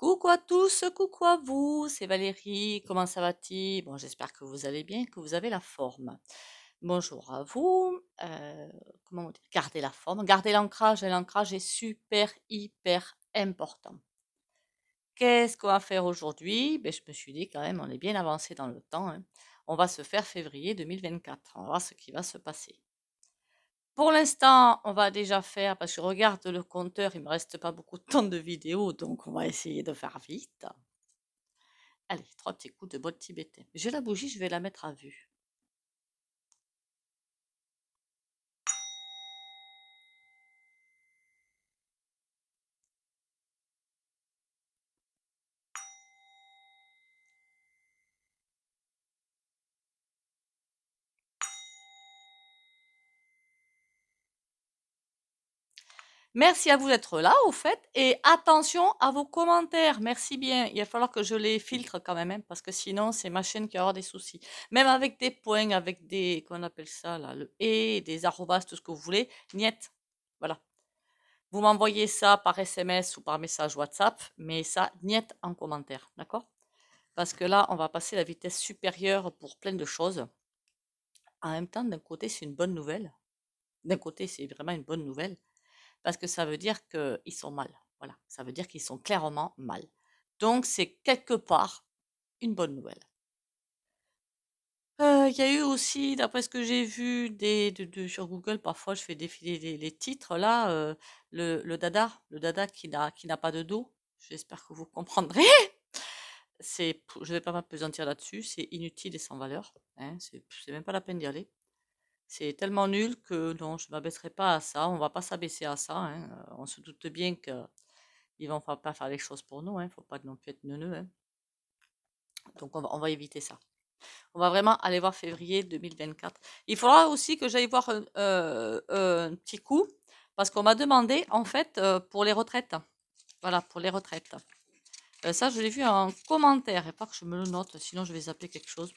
Coucou à tous, coucou à vous, c'est Valérie, comment ça va-t-il Bon, j'espère que vous allez bien, que vous avez la forme. Bonjour à vous, euh, comment vous dire Gardez la forme, gardez l'ancrage, l'ancrage est super, hyper important. Qu'est-ce qu'on va faire aujourd'hui ben, Je me suis dit quand même, on est bien avancé dans le temps. Hein. On va se faire février 2024, on va voir ce qui va se passer. Pour l'instant, on va déjà faire, parce que je regarde le compteur, il ne me reste pas beaucoup de temps de vidéo, donc on va essayer de faire vite. Allez, trois petits coups de bol tibétain. J'ai la bougie, je vais la mettre à vue. Merci à vous d'être là, au fait, et attention à vos commentaires. Merci bien. Il va falloir que je les filtre quand même, hein, parce que sinon, c'est ma chaîne qui va avoir des soucis. Même avec des points, avec des, qu'on appelle ça, là, le et, des arrobas, tout ce que vous voulez, niette. Voilà. Vous m'envoyez ça par SMS ou par message WhatsApp, mais ça, niette en commentaire, d'accord Parce que là, on va passer la vitesse supérieure pour plein de choses. En même temps, d'un côté, c'est une bonne nouvelle. D'un côté, c'est vraiment une bonne nouvelle parce que ça veut dire qu'ils sont mal. Voilà, ça veut dire qu'ils sont clairement mal. Donc c'est quelque part une bonne nouvelle. Euh, il y a eu aussi, d'après ce que j'ai vu des, sur Google, parfois je fais défiler les, titres, là, euh, le, dada, le dada qui n'a pas de dos, j'espère que vous comprendrez. je ne vais pas m'apesantir là-dessus, c'est inutile et sans valeur, hein, c'est même pas la peine d'y aller. C'est tellement nul que non, je ne m'abaisserai pas à ça. On ne va pas s'abaisser à ça. Hein. Euh, on se doute bien qu'ils ne vont pas faire les choses pour nous. Il hein. ne faut pas non plus être neuneux. Hein. Donc on va, éviter ça. On va vraiment aller voir février 2024. Il faudra aussi que j'aille voir euh, euh, un, petit coup parce qu'on m'a demandé en fait pour les retraites. Voilà, pour les retraites. ça, je l'ai vu en commentaire et pas que je me le note, sinon je vais appeler quelque chose.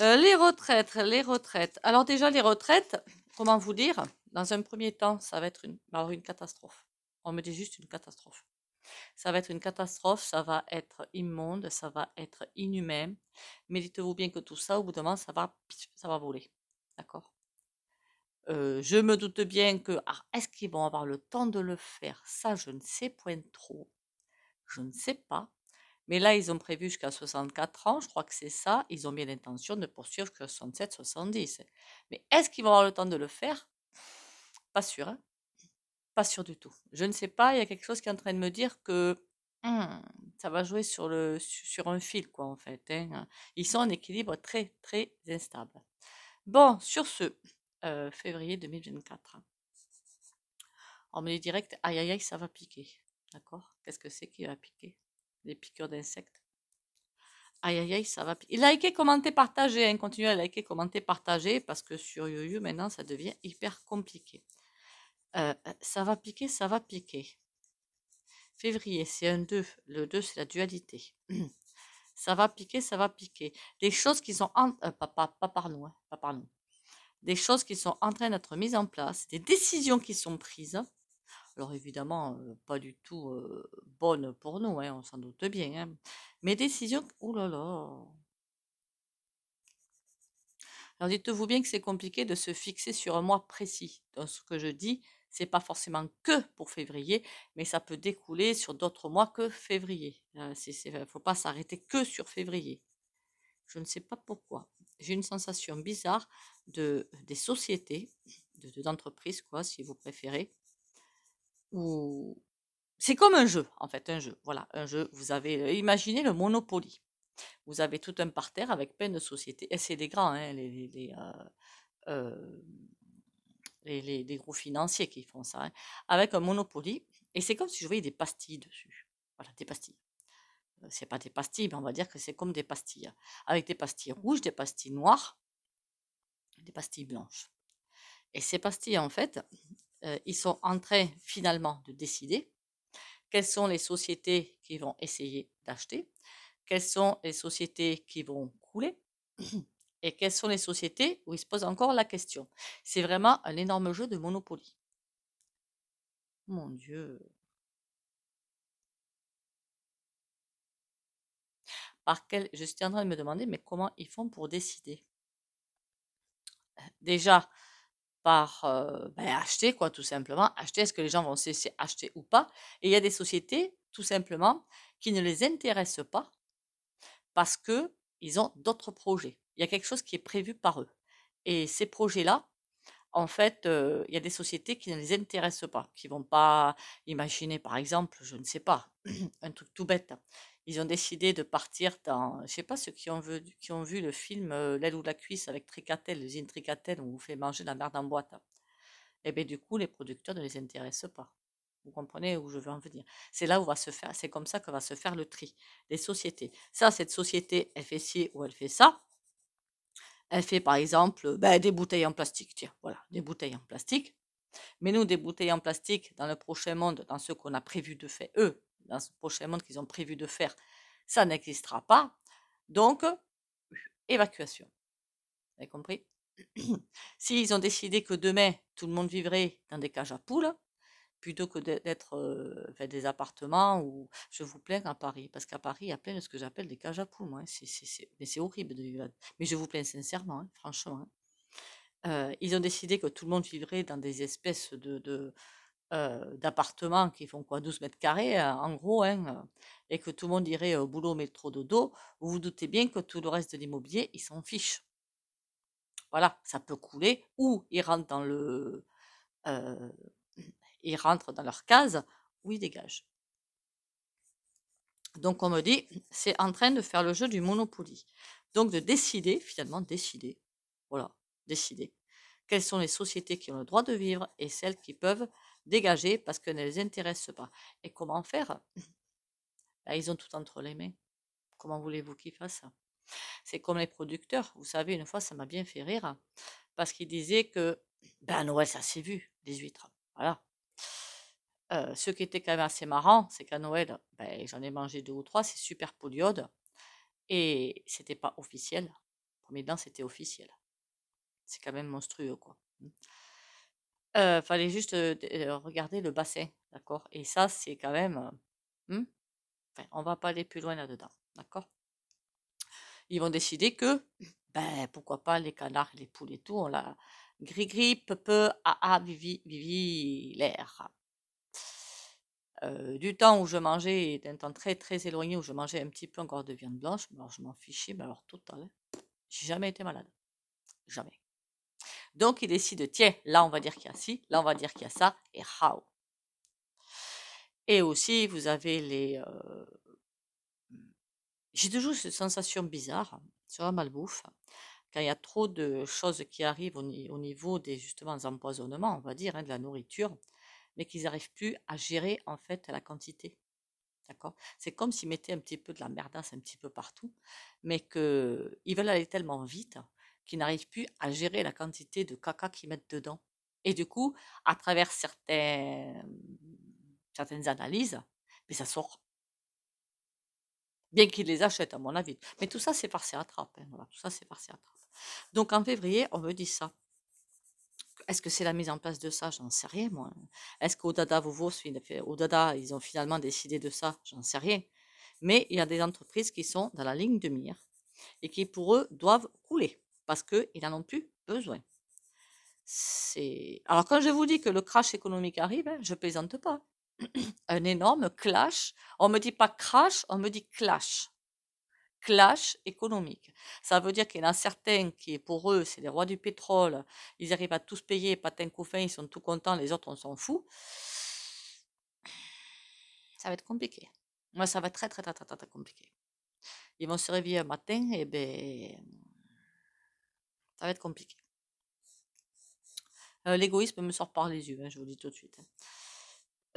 Euh, les retraites, les retraites. Alors déjà, les retraites, comment vous dire Dans un premier temps, ça va être une, catastrophe. On me dit juste une catastrophe. Ça va être une catastrophe, ça va être immonde, ça va être inhumain. Mais dites-vous bien que tout ça, au bout d'un moment, ça va, ça va voler. D'accord euh, je me doute bien que, ah, est-ce qu'ils vont avoir le temps de le faire Ça, je ne sais point trop. Je ne sais pas. Mais là, ils ont prévu jusqu'à 64 ans, je crois que c'est ça. Ils ont bien l'intention de poursuivre jusqu'à 67, 70. Mais est-ce qu'ils vont avoir le temps de le faire Pas sûr. Hein. pas sûr du tout. Je ne sais pas, il y a quelque chose qui est en train de me dire que hmm, ça va jouer sur, le, sur un fil, quoi, en fait. Hein. Ils sont en équilibre très, très instable. Bon, sur ce, euh, février 2024. On me dit direct, aïe aïe aïe, ça va piquer. D'accord Qu'est-ce que c'est qui va piquer des piqûres d'insectes. Aïe, aïe, aïe, ça va. piquer, Likez, commentez, partagez. Hein, continuez à liker, commenter, partager parce que sur YouYou maintenant, ça devient hyper compliqué. Euh, euh, ça va piquer, ça va piquer. Février, c'est un 2. Le 2, c'est la dualité. ça va piquer, ça va piquer. Des choses qui sont euh, pas, par nous, hein, pas par nous. Des choses qui sont en train d'être mises en place, des décisions qui sont prises alors évidemment, euh, pas du tout euh, bonne pour nous, hein, on s'en doute bien. Hein. Mais décision, oh Là là. Alors dites-vous bien que c'est compliqué de se fixer sur un mois précis. Donc ce que je dis, c'est pas forcément que pour février, mais ça peut découler sur d'autres mois que février. Il euh, ne faut pas s'arrêter que sur février. Je ne sais pas pourquoi. J'ai une sensation bizarre de des sociétés, d'entreprises, quoi, si vous préférez, c'est comme un jeu, en fait, un jeu. Voilà, un jeu. Vous avez euh, imaginé le Monopoly. Vous avez tout un parterre avec plein de sociétés. Et c'est des grands, hein, euh, euh, les, les, gros financiers qui font ça. Hein, avec un Monopoly. Et c'est comme si je voyais des pastilles dessus. Voilà, des pastilles c'est pas des pastilles, mais on va dire que c'est comme des pastilles, avec des pastilles rouges, des pastilles noires, des pastilles blanches. Et ces pastilles, en fait, euh, ils sont en train finalement de décider quelles sont les sociétés qui vont essayer d'acheter, quelles sont les sociétés qui vont couler et quelles sont les sociétés où ils se posent encore la question. C'est vraiment un énorme jeu de Monopoly. Mon Dieu. Par Je suis en train de me demander, mais comment ils font pour décider euh, Déjà, par bah, acheter, quoi, tout simplement. Acheter, est-ce que les gens vont cesser acheter ou pas Et il y a des sociétés, tout simplement, qui ne les intéressent pas parce que ils ont d'autres projets. Il y a quelque chose qui est prévu par eux. Et ces projets-là, en fait, il y a des sociétés qui ne les intéressent pas, qui vont pas imaginer, par exemple, je ne sais pas, un truc tout bête, ils ont décidé de partir dans, je sais pas ceux qui ont vu, le film euh, L'aile ou la cuisse avec Tricatel, l'usine Tricatel où on fait manger la merde en boîte. Et hein. eh bien du coup, les producteurs ne les intéressent pas. Vous comprenez où je veux en venir C'est là où va se faire, c'est comme ça que va se faire le tri des sociétés. Ça, cette société, elle fait ci ou elle fait ça. Elle fait par exemple euh, ben, des bouteilles en plastique, tiens, voilà, des bouteilles en plastique. Mais nous, des bouteilles en plastique, dans le prochain monde, dans ce qu'on a prévu de faire, eux, dans ce prochain monde qu'ils ont prévu de faire, ça n'existera pas. Donc, évacuation. Vous avez compris S'ils ont décidé que demain, tout le monde vivrait dans des cages à poules, plutôt que d'être euh, des appartements ou je vous plains qu'à Paris, parce qu'à Paris, il y a plein de ce que j'appelle des cages à poules. moi. Hein. mais c'est horrible de vivre Mais je vous plains sincèrement, hein, franchement. Hein. Euh, ils ont décidé que tout le monde vivrait dans des espèces de euh, d'appartements qui font quoi 12 mètres carrés, euh, en gros, hein, euh, et que tout le monde irait au boulot, métro, dos, vous vous doutez bien que tout le reste de l'immobilier, ils s'en fichent. Voilà, ça peut couler, ou ils rentrent dans le. ils rentrent dans leur case, ou ils dégagent. Donc on me dit, c'est en train de faire le jeu du Monopoly. Donc de décider, finalement, décider. Voilà, décider. Quelles sont les sociétés qui ont le droit de vivre et celles qui peuvent dégagé parce que ne les intéressent pas. Et comment faire Là, ben, ils ont tout entre les mains. Comment voulez-vous qu'ils fassent C'est comme les producteurs. Vous savez, une fois, ça m'a bien fait rire parce qu'il disait que ben Noël, ça s'est vu, des huîtres. Voilà. Euh, ce qui était quand même assez marrant, c'est qu'à Noël, ben, j'en ai mangé deux ou trois, c'est super polyode Et c'était pas officiel. Premier dents, c'était officiel. C'est quand même monstrueux, quoi. Euh, fallait juste regarder le bassin, d'accord Et ça, c'est quand même... Euh, hmm? on va pas aller plus loin là-dedans, d'accord Ils vont décider que, ben, pourquoi pas les canards, les poules et tout, on l'a... Gris-gris, peu a ah, ah, vivi, vivi, l'air. Euh, du temps où je mangeais, d'un temps très très éloigné, où je mangeais un petit peu encore de viande blanche, alors ben, je m'en fichais, mais alors total, hein. j'ai jamais été malade. Jamais. Donc, il décide, tiens, là, on va dire qu'il y a ci, là, on va dire qu'il y a ça, et how. Et aussi, vous avez les... Euh, j'ai toujours cette sensation bizarre sur un malbouffe, quand il y a trop de choses qui arrivent au, niveau des, justement, des empoisonnements, on va dire, hein, de la nourriture, mais qu'ils n'arrivent plus à gérer, en fait, la quantité. D'accord C'est comme s'ils mettaient un petit peu de la merdasse un petit peu partout, mais qu'ils veulent aller tellement vite qui n'arrivent plus à gérer la quantité de caca qu'ils mettent dedans. Et du coup, à travers certains, certaines analyses, mais ça sort. Bien qu'ils les achètent, à mon avis. Mais tout ça, c'est par ses attrapes. tout ça, c'est par Donc en février, on me dit ça. Est-ce que c'est la mise en place de ça J'en sais rien, moi. Est-ce qu'au Dada, Vovos, au Dada, ils ont finalement décidé de ça J'en sais rien. Mais il y a des entreprises qui sont dans la ligne de mire et qui, pour eux, doivent couler parce qu'ils n'en ont plus besoin. Alors quand je vous dis que le crash économique arrive, hein, je plaisante pas. Un énorme clash. On ne me dit pas crash, on me dit clash. Clash économique. Ça veut dire qu'il y en a certains qui, pour eux, c'est les rois du pétrole. Ils arrivent à tous payer, patin couffin, ils sont tout contents, les autres, on s'en fout. Ça va être compliqué. Moi, ça va être très, très, très, très, très compliqué. Ils vont se réveiller un matin et eh ben ça va être compliqué. Euh, l'égoïsme me sort par les yeux, hein, je vous le dis tout de suite. Hein.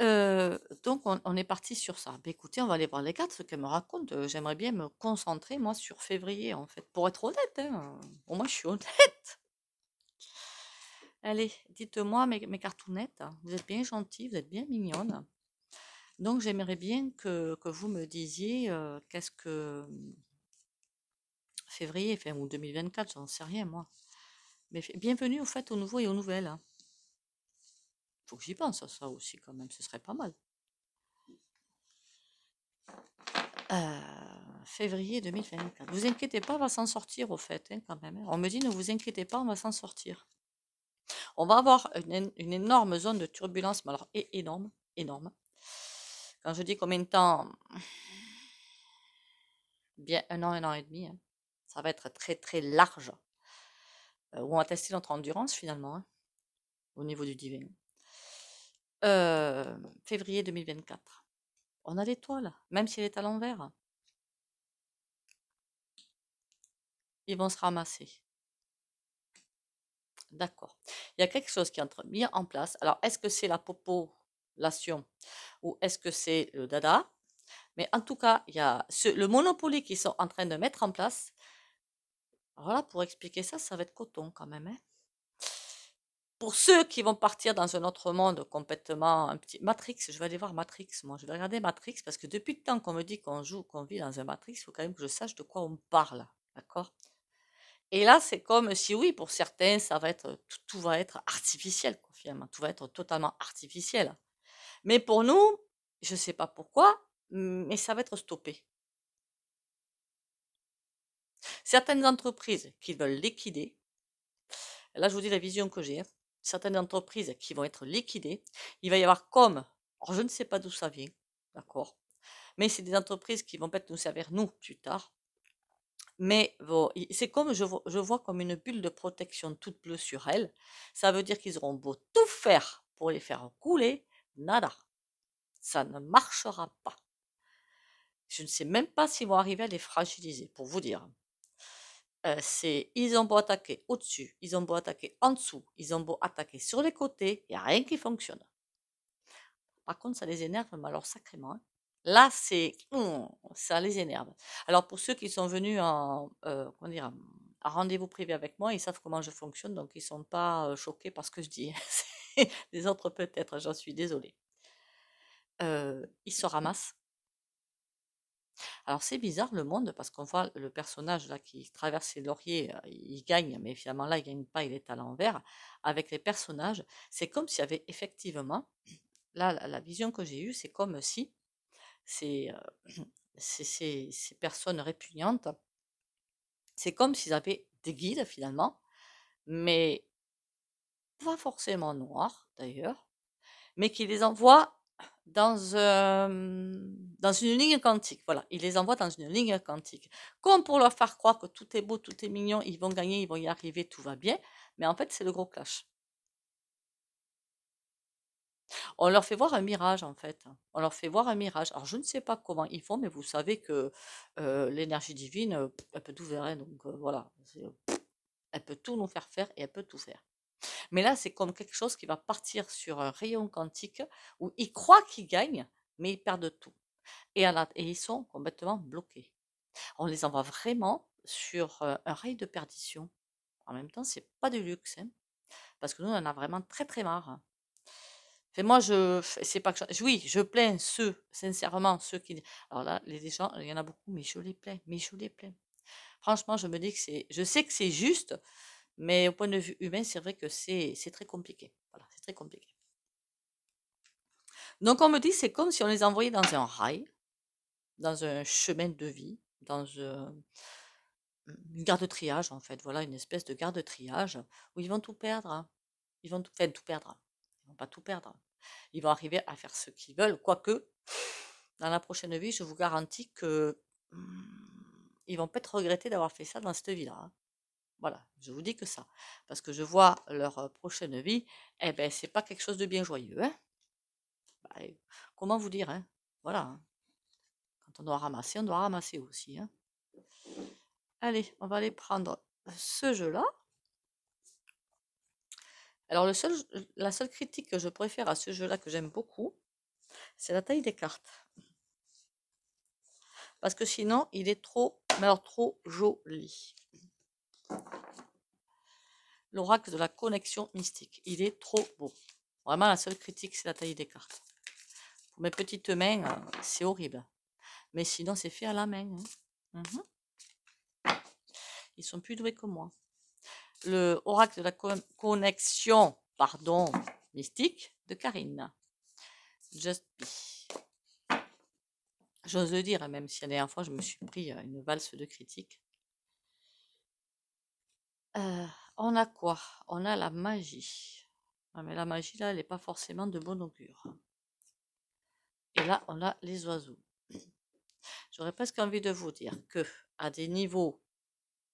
Euh, donc, on, est parti sur ça. Bah, écoutez, on va aller voir les cartes, ce qu'elle me raconte. Euh, j'aimerais bien me concentrer, moi, sur février, en fait, pour être honnête. Hein. moi, je suis honnête. Allez, dites-moi mes, mes, cartounettes. Hein, vous êtes bien gentil, vous êtes bien mignonne. Donc, j'aimerais bien que, vous me disiez qu'est-ce que février, ou 2024, j'en sais rien, moi. Mais bienvenue, au fait, aux nouveaux et aux nouvelles. Il hein. Faut que j'y pense à ça aussi, quand même, ce serait pas mal. Euh, février 2024. Ne Vous inquiétez pas, on va s'en sortir, au fait, hein, quand même. Hein. On me dit, ne vous inquiétez pas, on va s'en sortir. On va avoir une, une, énorme zone de turbulence, mais alors énorme, énorme. Quand je dis combien de temps Bien un an, un an et demi ça va être très très large. on va tester notre endurance finalement, hein, au niveau du divin. février 2024. On a l'étoile, même si elle est à l'envers. Ils vont se ramasser. D'accord. Il y a quelque chose qui est entre mis en place. Alors, est-ce que c'est la population ou est-ce que c'est le dada Mais en tout cas, il y a le monopoly qu'ils sont en train de mettre en place alors là, pour expliquer ça, ça va être coton quand même. Hein. pour ceux qui vont partir dans un autre monde complètement un petit Matrix, je vais aller voir Matrix, moi je vais regarder Matrix parce que depuis le temps qu'on me dit qu'on joue, qu'on vit dans un Matrix, il faut quand même que je sache de quoi on parle, d'accord Et là, c'est comme si oui, pour certains, ça va être tout, va être artificiel, tout va être totalement artificiel. Mais pour nous, je ne sais pas pourquoi, mais ça va être stoppé. Certaines entreprises qui veulent liquider, là je vous dis la vision que j'ai, hein, certaines entreprises qui vont être liquidées, il va y avoir comme, alors je ne sais pas d'où ça vient, d'accord, mais c'est des entreprises qui vont peut-être nous servir nous plus tard, mais c'est comme je vois, je vois, comme une bulle de protection toute bleue sur elle. Ça veut dire qu'ils auront beau tout faire pour les faire couler, nada. Ça ne marchera pas. Je ne sais même pas s'ils vont arriver à les fragiliser, pour vous dire. Euh, c'est ils ont beau attaquer au-dessus, ils ont beau attaquer en dessous, ils ont beau attaquer sur les côtés, il n'y a rien qui fonctionne. Par contre, ça les énerve, mais alors sacrément. Hein. Là, c'est hum, ça les énerve. Alors pour ceux qui sont venus en à euh, rendez-vous privé avec moi, ils savent comment je fonctionne, donc ils ne sont pas euh, choqués par ce que je dis. les autres peut-être, j'en suis désolée. ils se ramassent alors c'est bizarre le monde parce qu'on voit le personnage là qui traverse les lauriers, euh, il gagne, mais finalement là il gagne pas, il est à l'envers. Avec les personnages, c'est comme s'il y avait effectivement, là la vision que j'ai eue, c'est comme si ces, euh, ces, ces, ces personnes répugnantes, c'est comme s'ils avaient des guides finalement, mais pas forcément noirs d'ailleurs, mais qui les envoient dans, euh, dans une ligne quantique. Voilà, il les envoie dans une ligne quantique. Comme pour leur faire croire que tout est beau, tout est mignon, ils vont gagner, ils vont y arriver, tout va bien. Mais en fait, c'est le gros clash. On leur fait voir un mirage en fait. On leur fait voir un mirage. Alors je ne sais pas comment ils font, mais vous savez que euh, l'énergie divine, elle peut tout faire. Hein, donc euh, voilà, elle peut tout nous faire faire et elle peut tout faire. Mais là, c'est comme quelque chose qui va partir sur un rayon quantique où ils croient qu'ils gagnent, mais ils perdent tout. Et, et ils sont complètement bloqués. On les envoie vraiment sur euh, un rail de perdition. En même temps, c'est pas du luxe, hein, parce que nous, on en a vraiment très très marre. Et moi, je, c'est pas que je, oui, je plains ceux, sincèrement, ceux qui, alors là, les gens, il y en a beaucoup, mais je les plains, mais je les plains. Franchement, je me dis que c'est, je sais que c'est juste, mais au point de vue humain, c'est vrai que c'est très compliqué. Voilà, c'est très compliqué. Donc on me dit, c'est comme si on les envoyait dans un rail, dans un chemin de vie, dans une garde de triage en fait. Voilà, une espèce de garde de triage où ils vont tout perdre. Hein. Ils vont tout, tout perdre. Ils ne vont pas tout perdre. Ils vont arriver à faire ce qu'ils veulent. Quoique, dans la prochaine vie, je vous garantis que hmm, ils vont peut-être regretter d'avoir fait ça dans cette vie-là. Hein. Voilà, je vous dis que ça. Parce que je vois leur prochaine vie, eh ben c'est pas quelque chose de bien joyeux. Hein. Bah, comment vous dire hein, Voilà. Hein. Quand on doit ramasser, on doit ramasser aussi. Allez, on va aller prendre ce jeu-là. Alors, la seule critique que je préfère à ce jeu-là, que j'aime beaucoup, c'est la taille des cartes. Parce que sinon, il est trop, mais trop joli. L'oracle de la connexion mystique. Il est trop beau. Vraiment, la seule critique, c'est la taille des cartes. Pour mes petites mains, euh, c'est horrible. Mais sinon, c'est fait à la main. Hein. Mhm. Ils sont plus doués que moi. Le oracle de la connexion, pardon, mystique de Karine. Just J'ose le dire, hein, même si la dernière fois, je me suis pris euh, une valse de critiques. Euh, on a quoi On a la magie. Ah, mais la magie, là, elle n'est pas forcément de bon augure. Et là, on a les oiseaux. J'aurais presque envie de vous dire que, à des niveaux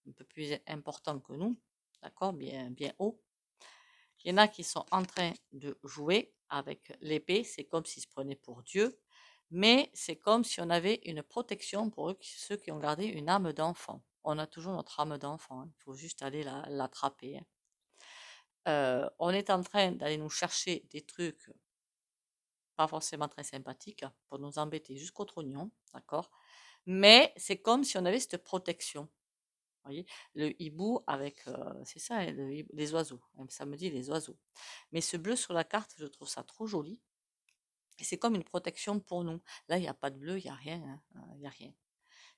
un peu plus importants que nous, d'accord, bien, bien haut, il y en a qui sont en train de jouer avec l'épée, c'est comme s'ils se prenaient pour Dieu, mais c'est comme si on avait une protection pour ceux qui ont gardé une âme d'enfant on a toujours notre âme d'enfant. Hein. Il faut juste aller l'attraper. La, hein. euh, on est en train d'aller nous chercher des trucs pas forcément très sympathiques hein, pour nous embêter jusqu'au trognon, d'accord Mais c'est comme si on avait cette protection. Vous voyez le hibou avec, euh, c'est ça, les oiseaux. Ça me dit les oiseaux. Mais ce bleu sur la carte, je trouve ça trop joli. c'est comme une protection pour nous. Là, il n'y a pas de bleu, il n'y a rien. Il y a rien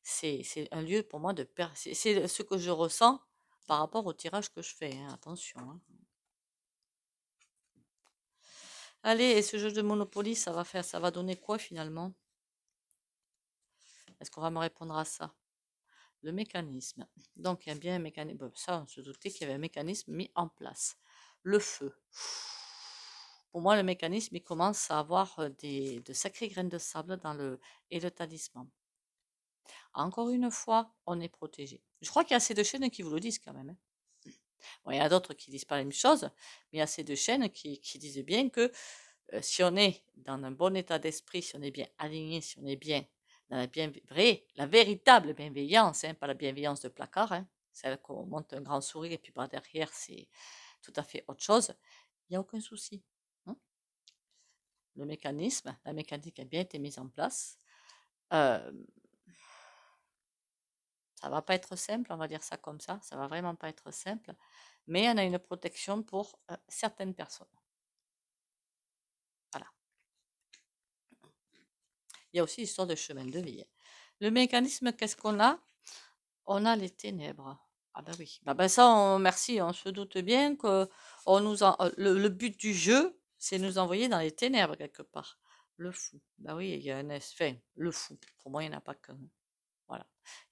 c'est un lieu pour moi de c'est ce que je ressens par rapport au tirage que je fais. Hein, attention. Hein. Allez, et ce jeu de Monopoly, ça va faire, ça va donner quoi finalement Est-ce qu'on va me répondre à ça Le mécanisme. Donc il y a bien un mécanisme. Ça, on se doutait qu'il y avait un mécanisme mis en place. Le feu. Pour moi, le mécanisme, il commence à avoir euh, des, de sacrées graines de sable dans le et le talisman. Encore une fois, on est protégé. Je crois qu'il y a assez de chaînes qui vous le disent quand même. Hein. il y a d'autres qui disent pas la même chose, mais il y a assez de chaînes qui, disent bien que euh, si on est dans un bon état d'esprit, si on est bien aligné, si on est bien dans la la véritable bienveillance, hein, pas la bienveillance de placard, hein, celle qu'on monte un grand sourire et puis par derrière c'est tout à fait autre chose, il n'y a aucun souci. Le mécanisme, la mécanique a bien été mise en place. Euh, ça va pas être simple, on va dire ça comme ça. Ça va vraiment pas être simple. Mais on a une protection pour certaines personnes. Voilà. Il y a aussi l'histoire de chemin de vie. Le mécanisme, qu'est-ce qu'on a On a les ténèbres. Ah ben oui. Bah bah ça, merci. On se doute bien que on nous le, but du jeu, c'est nous envoyer dans les ténèbres quelque part. Le fou. Ben oui, il y a un S. le fou. Pour moi, il n'y en a pas qu'un.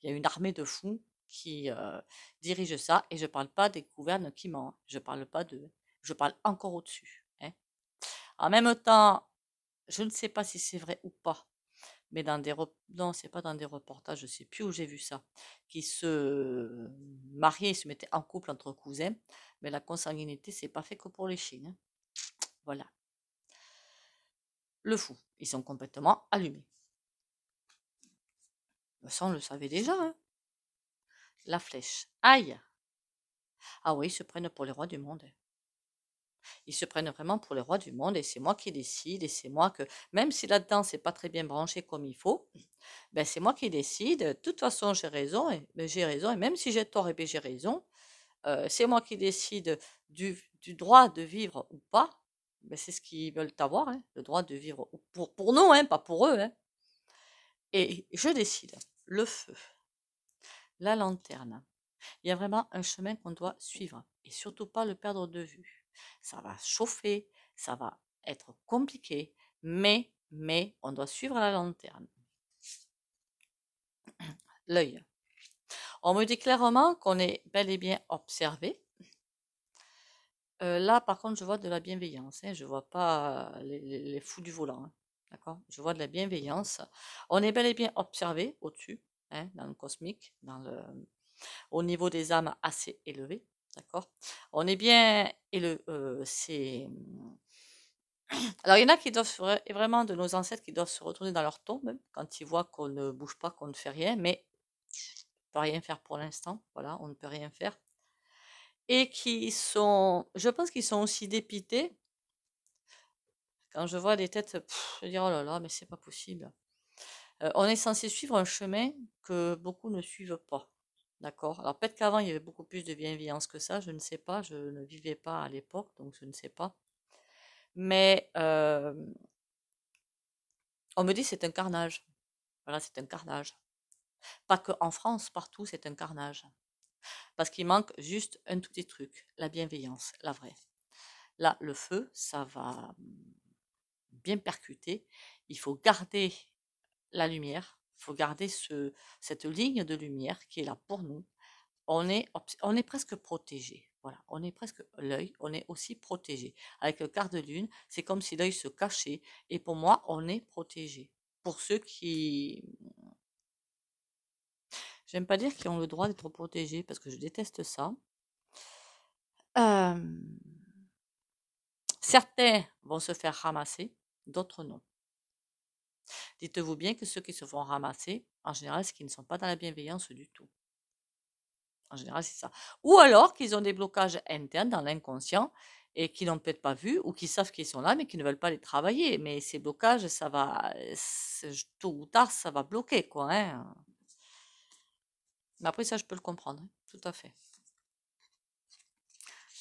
Il y a une armée de fous qui euh, dirige ça, et je ne parle pas des gouvernements qui mentent, je parle pas d'eux, je parle encore au-dessus. Hein. En même temps, je ne sais pas si c'est vrai ou pas, mais dans des pas dans des reportages, je sais plus où j'ai vu ça, qui se mariaient se mettaient en couple entre cousins, mais la consanguinité c'est pas fait que pour les Chines. Hein. Voilà. Le fou, ils sont complètement allumés. Bah, ça, on le savait déjà. Hein. La flèche. Aïe Ah oui, ils se prennent pour les rois du monde. Ils se prennent vraiment pour les rois du monde et c'est moi qui décide et c'est moi que, même si là-dedans c'est pas très bien branché comme il faut, ben c'est moi qui décide. De toute façon, j'ai raison et ben, j'ai raison et même si j'ai tort et eh j'ai raison, euh, c'est moi qui décide du, droit de vivre ou pas. Ben, c'est ce qu'ils veulent avoir, hein, le droit de vivre pour, pour nous, hein, pas pour eux. Hein. Et je décide le feu, la lanterne. Il y a vraiment un chemin qu'on doit suivre et surtout pas le perdre de vue. Ça va chauffer, ça va être compliqué, mais, mais on doit suivre la lanterne. L'œil. On me dit clairement qu'on est bel et bien observé. Euh, là, par contre, je vois de la bienveillance. Hein. je ne vois pas euh, les, fous du volant. Hein. D'accord Je vois de la bienveillance. On est bel et bien observé au-dessus, hein, dans le cosmique, dans le, au niveau des âmes assez élevées. D'accord On est bien euh, Alors, il y en a qui doivent vraiment de nos ancêtres qui doivent se retourner dans leur tombe quand ils voient qu'on ne bouge pas, qu'on ne fait rien, mais on ne peut rien faire pour l'instant. Voilà, on ne peut rien faire. Et qui sont, je pense qu'ils sont aussi dépités quand je vois des têtes, je dis oh là là, mais c'est pas possible. Euh, on est censé suivre un chemin que beaucoup ne suivent pas. D'accord Alors peut-être qu'avant, il y avait beaucoup plus de bienveillance que ça, je ne sais pas, je ne vivais pas à l'époque, donc je ne sais pas. Mais euh, on me dit c'est un carnage. Voilà, c'est un carnage. Pas qu'en France, partout, c'est un carnage. Parce qu'il manque juste un tout petit truc, la bienveillance, la vraie. Là, le feu, ça va bien percuté, il faut garder la lumière, il faut garder ce, cette ligne de lumière qui est là pour nous. On est, on est presque protégé. Voilà, on est presque l'œil, on est aussi protégé. Avec le quart de lune, c'est comme si l'œil se cachait. Et pour moi, on est protégé. Pour ceux qui. J'aime pas dire qu'ils ont le droit d'être protégés parce que je déteste ça. Certains vont se faire ramasser d'autres non. Dites-vous bien que ceux qui se font ramasser, en général, ce qu'ils ne sont pas dans la bienveillance du tout. En général, c'est ça. Ou alors qu'ils ont des blocages internes dans l'inconscient et qu'ils n'ont peut-être pas vu ou qu'ils savent qu'ils sont là mais qu'ils ne veulent pas les travailler. Mais ces blocages, ça va, tôt ou tard, ça va bloquer quoi. Hein. Mais après ça, je peux le comprendre, hein, tout à fait.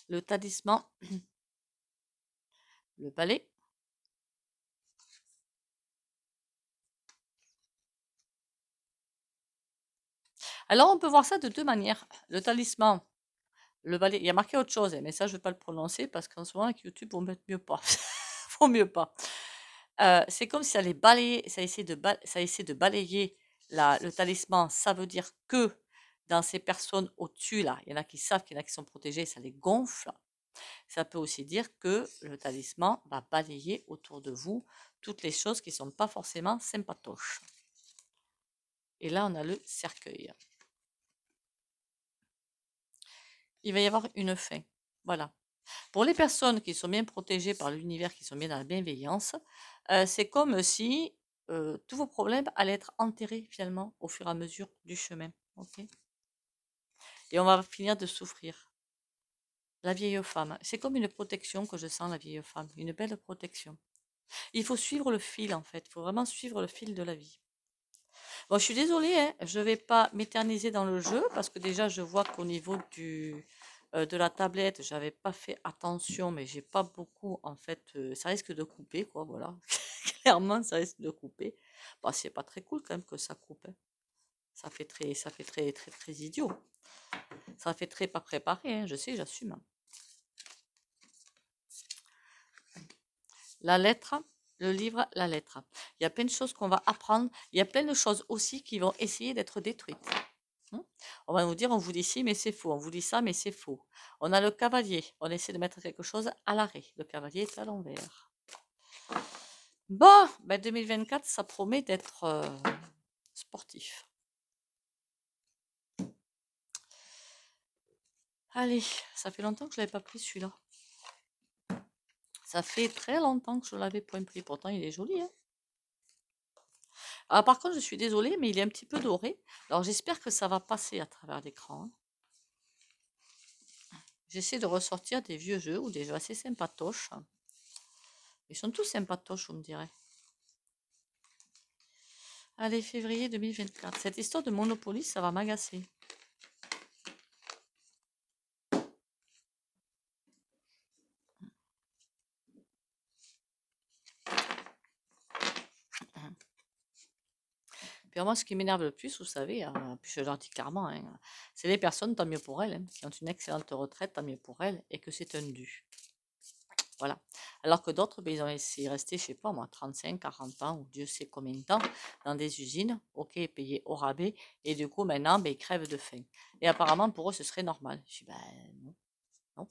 Le talisman, le palais, Alors, on peut voir ça de deux manières. Le talisman, le il y a marqué autre chose, mais ça, je ne vais pas le prononcer parce qu'en ce moment, avec YouTube, on mettre mieux pas. Vaut mieux pas. Euh, c'est comme si ça allait balayer, ça essaie de, ça de balayer le talisman. Ça veut dire que dans ces personnes au-dessus, là, il y en a qui savent qu'il y en a qui sont protégés, ça les gonfle. Ça peut aussi dire que le talisman va balayer autour de vous toutes les choses qui ne sont pas forcément sympatoches. Et là, on a le cercueil. il va y avoir une fin. Voilà. Pour les personnes qui sont bien protégées par l'univers, qui sont bien dans la bienveillance, euh, c'est comme si euh, tous vos problèmes allaient être enterrés finalement au fur et à mesure du chemin. et on va finir de souffrir. La vieille femme, c'est comme une protection que je sens, la vieille femme, une belle protection. Il faut suivre le fil en fait, il faut vraiment suivre le fil de la vie. Bon, je suis désolée, hein. je ne vais pas m'éterniser dans le jeu parce que déjà, je vois qu'au niveau du, euh, de la tablette, je n'avais pas fait attention, mais j'ai pas beaucoup, en fait, euh, ça risque de couper, quoi, voilà. Clairement, ça risque de couper. ce bah, c'est pas très cool quand même que ça coupe. Hein. Ça fait très, ça fait très, très, très idiot. Ça fait très pas préparé, hein, je sais, j'assume. La lettre le livre, la lettre. Il y a plein de choses qu'on va apprendre. Il y a plein de choses aussi qui vont essayer d'être détruites. Hein. On va nous dire, on vous dit ci, mais c'est faux. On vous dit ça, mais c'est faux. On a le cavalier. On essaie de mettre quelque chose à l'arrêt. Le cavalier est à l'envers. Bon, ben 2024, ça promet d'être euh, sportif. Allez, ça fait longtemps que je l'avais pas pris celui-là. Ça fait très longtemps que je l'avais point pris. Pourtant, il est joli. Hein. Ah, par contre, je suis désolée, mais il est un petit peu doré. Alors, j'espère que ça va passer à travers l'écran. Hein. J'essaie de ressortir des vieux jeux ou des jeux assez sympatoches. Ils sont tous sympatoches, on me dirait. Allez, février 2024. Cette histoire de Monopoly, ça va m'agacer. moi, ce qui m'énerve le plus, vous savez, hein, je le dis clairement, hein, c'est les personnes, tant mieux pour elles, hein. qui ont une excellente retraite, tant mieux pour elles, et que c'est un dû. Voilà. Alors que d'autres, ben, ils ont essayé de rester, je ne sais pas moi, 35, 40 ans, ou Dieu sait combien de temps, dans des usines, ok, payés au rabais, et du coup, maintenant, ben, ils crèvent de faim. Et apparemment, pour eux, ce serait normal. Je dis, ben non. Non.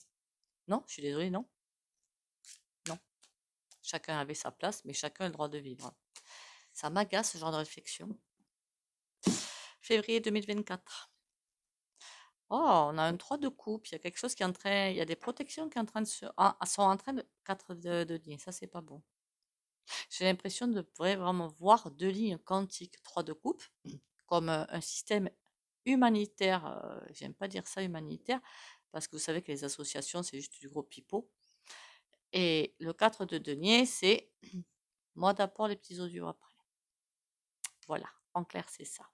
Non, je suis désolée, non. Non. Chacun avait sa place, mais chacun a le droit de vivre. Ça m'agace ce genre de réflexion février 2024. Oh, on a un 3 de coupe. Il y a quelque chose qui est Il y a des protections qui ah, sont en train de se, sont en train de. 4 de, de Ça, c'est pas bon. J'ai l'impression de pouvoir vraiment voir deux lignes quantiques, 3 de coupe, comme euh, un système humanitaire. Euh, j'aime pas dire ça humanitaire, parce que vous savez que les associations, c'est juste du gros pipeau. Et le 4 de denier, c'est moi d'abord, les petits audios après. Voilà, en clair, c'est ça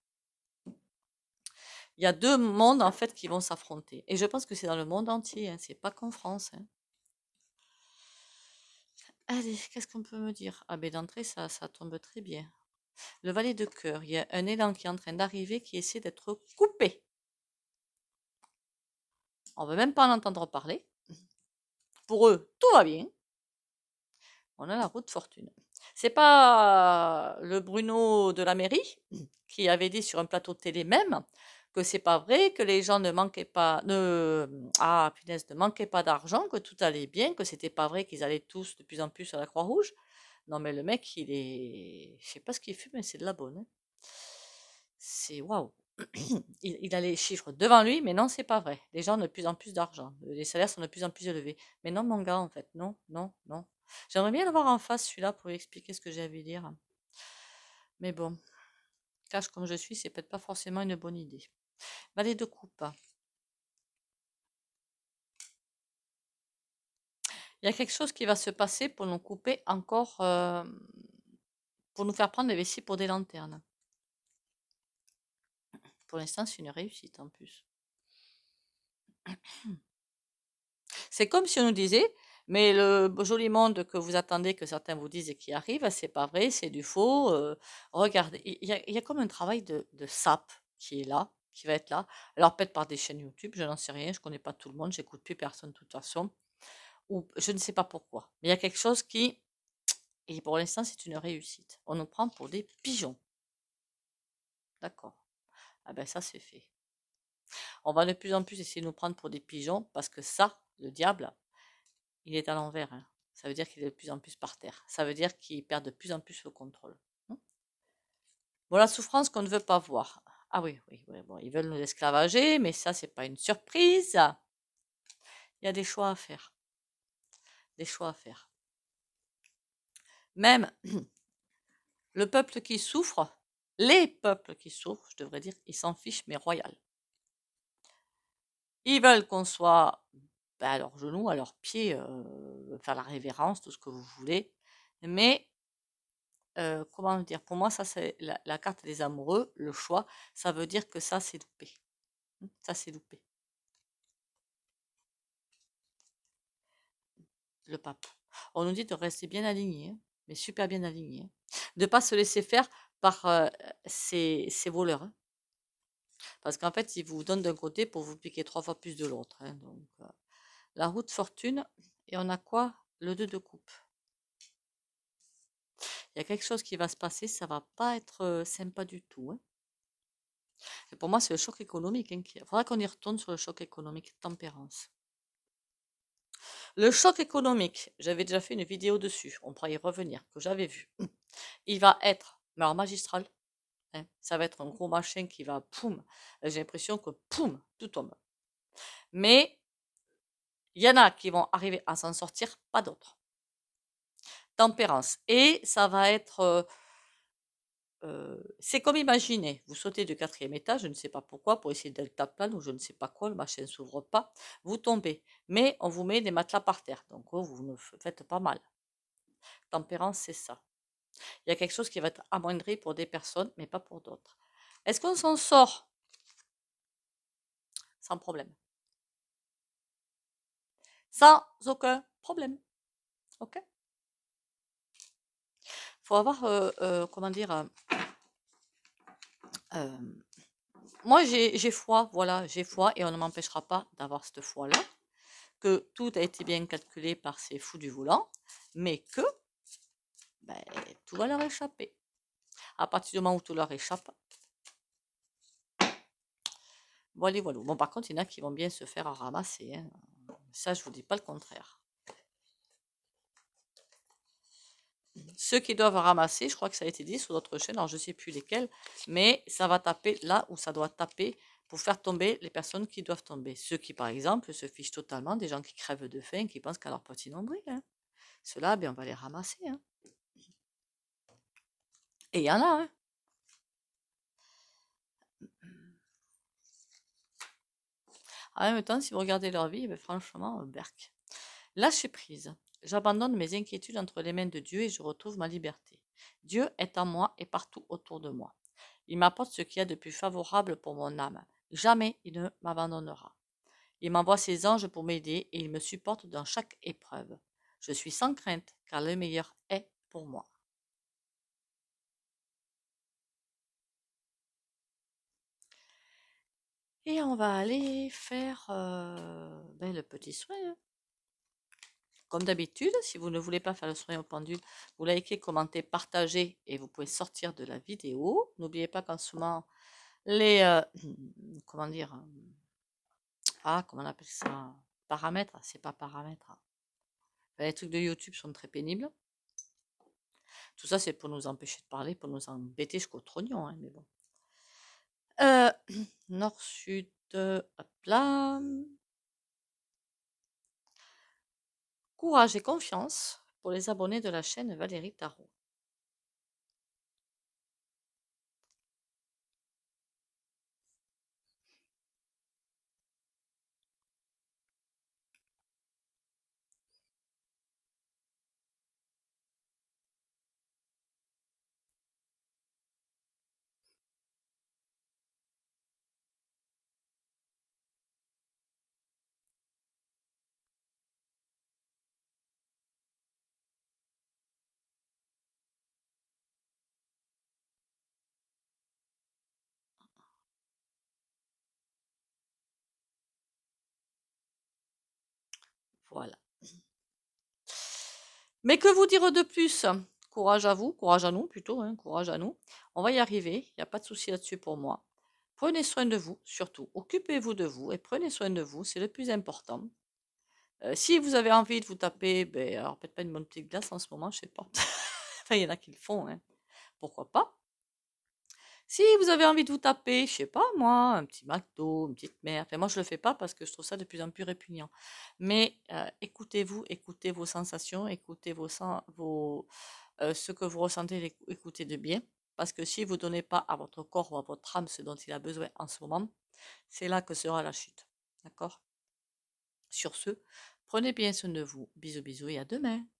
il y a deux mondes en fait qui vont s'affronter. Et je pense que c'est dans le monde entier, ce hein, c'est pas qu'en France. Hein. Allez, qu'est-ce qu'on peut me dire Ah ben d'entrée, ça, ça tombe très bien. Le valet de cœur, il y a un élan qui est en train d'arriver qui essaie d'être coupé. On ne veut même pas en entendre parler. Pour eux, tout va bien. On a la route fortune. C'est pas le Bruno de la mairie qui avait dit sur un plateau télé même que c'est pas vrai, que les gens ne manquaient pas, ne, ah ne manquaient pas d'argent, que tout allait bien, que c'était pas vrai qu'ils allaient tous de plus en plus sur la Croix-Rouge. Non mais le mec, il est, je sais pas ce qu'il fait, mais c'est de la bonne. Hein. C'est waouh. Il, il, a les chiffres devant lui, mais non, c'est pas vrai. Les gens ont de plus en plus d'argent, les salaires sont de plus en plus élevés. Mais non, mon gars, en fait, non, non, non. J'aimerais bien voir en face celui-là pour lui expliquer ce que j'ai à lui dire. Mais bon, cache comme je suis, c'est peut-être pas forcément une bonne idée. Valet bah, de coupe. Il y a quelque chose qui va se passer pour nous couper encore, euh, pour nous faire prendre les vessies pour des lanternes. Pour l'instant, c'est une réussite en plus. C'est comme si on nous disait, mais le joli monde que vous attendez, que certains vous disent et qui arrive, c'est pas vrai, c'est du faux. Euh, regardez, il y, a, comme un travail de, de sape qui est là, qui va être là. Alors peut-être par des chaînes YouTube, je n'en sais rien, je ne connais pas tout le monde, j'écoute plus personne de toute façon. Ou je ne sais pas pourquoi. Mais il y a quelque chose qui, et pour l'instant, c'est une réussite. On nous prend pour des pigeons. D'accord. Ah ben ça, c'est fait. On va de plus en plus essayer de nous prendre pour des pigeons parce que ça, le diable, il est à l'envers. Hein. Ça veut dire qu'il est de plus en plus par terre. Ça veut dire qu'il perd de plus en plus le contrôle. Voilà hein. la souffrance qu'on ne veut pas voir. Ah oui, oui, bon, ils veulent nous esclavager, mais ça, n'est pas une surprise. Il y a des choix à faire. Des choix à faire. Même le peuple qui souffre, les peuples qui souffrent, je devrais dire, ils s'en fichent, mais royal. Ils veulent qu'on soit ben, à leurs genoux, à leurs pieds, euh, faire la révérence, tout ce que vous voulez, mais euh, comment dire, pour moi, ça c'est la, carte des amoureux, le choix, ça veut dire que ça c'est loupé. Mmh, ça c'est loupé. Le pape. On nous dit de rester bien aligné, mais super bien aligné. De ne pas se laisser faire par euh, ces, voleurs. Hein. Parce qu'en fait, ils vous donnent d'un côté pour vous piquer trois fois plus de l'autre. Hein. Donc, euh, la route fortune, et on a quoi Le 2 de coupe il y a quelque chose qui va se passer, ça va pas être sympa du tout. Hein. pour moi, c'est le choc économique. il hein, faudra qu'on y retourne sur le choc économique tempérance. Le choc économique, j'avais déjà fait une vidéo dessus, on pourra y revenir, que j'avais vu. Il va être, mais magistral, hein, ça va être un gros machin qui va, poum, j'ai l'impression que, poum, tout tombe. Mais il y en a qui vont arriver à s'en sortir, pas d'autres tempérance. Et ça va être... c'est comme imaginer, vous sautez du quatrième étage, je ne sais pas pourquoi, pour essayer delta plane ou je ne sais pas quoi, le machin ne s'ouvre pas, vous tombez. Mais on vous met des matelas par terre, donc oh, vous ne faites pas mal. Tempérance, c'est ça. Il y a quelque chose qui va être amoindri pour des personnes, mais pas pour d'autres. Est-ce qu'on s'en sort Sans problème. Sans aucun problème. OK faut avoir, comment dire, moi j'ai foi, voilà, j'ai foi et on ne m'empêchera pas d'avoir cette foi-là, que tout a été bien calculé par ces fous du volant, mais que ben, tout va leur échapper. À partir du moment où tout leur échappe, voilà, voilà. Bon, par contre, il y en a qui vont bien se faire ramasser. Hein. Ça, je ne vous dis pas le contraire. Ceux qui doivent ramasser, je crois que ça a été dit sur d'autres chaînes, alors je ne sais plus lesquelles, mais ça va taper là où ça doit taper pour faire tomber les personnes qui doivent tomber. Ceux qui, par exemple, se fichent totalement des gens qui crèvent de faim, qui pensent qu'à leur petit nombril. Hein. Ceux-là, ben, on va les ramasser. Hein. Et il y en a. Hein. En même temps, si vous regardez leur vie, ben, franchement, euh, berk. lâchez prise. J'abandonne mes inquiétudes entre les mains de Dieu et je retrouve ma liberté. Dieu est en moi et partout autour de moi. Il m'apporte ce qu'il y a de plus favorable pour mon âme. Jamais il ne m'abandonnera. Il m'envoie ses anges pour m'aider et il me supporte dans chaque épreuve. Je suis sans crainte car le meilleur est pour moi. Et on va aller faire euh, ben, le petit soin. Comme d'habitude, si vous ne voulez pas faire le soin au pendule, vous likez, commentez, partagez et vous pouvez sortir de la vidéo. N'oubliez pas qu'en ce moment, les... Euh, comment dire euh, Ah, comment on appelle ça Paramètres ah, C'est pas paramètres. Hein. les trucs de YouTube sont très pénibles. Tout ça, c'est pour nous empêcher de parler, pour nous embêter jusqu'au trognon, hein, mais bon. Euh, Nord-sud, hop là. Courage et confiance pour les abonnés de la chaîne Valérie Tarot. Voilà. Mais que vous dire de plus Courage à vous, courage à nous plutôt, hein, courage à nous. On va y arriver, il n'y a pas de souci là-dessus pour moi. Prenez soin de vous, surtout. Occupez-vous de vous et prenez soin de vous, c'est le plus important. Euh, si vous avez envie de vous taper, ben, alors peut-être pas une bonne petite glace en ce moment, je sais pas. enfin, il y en a qui le font, hein. pourquoi pas. Si vous avez envie de vous taper, je sais pas moi, un petit McDo, une petite merde. moi, je le fais pas parce que je trouve ça de plus en plus répugnant. Mais euh, écoutez-vous, écoutez vos sensations, écoutez vos, sens, vos euh, ce que vous ressentez, écoutez de bien. Parce que si vous donnez pas à votre corps ou à votre âme ce dont il a besoin en ce moment, c'est là que sera la chute. D'accord Sur ce, prenez bien soin de vous. Bisous, bisous et à demain.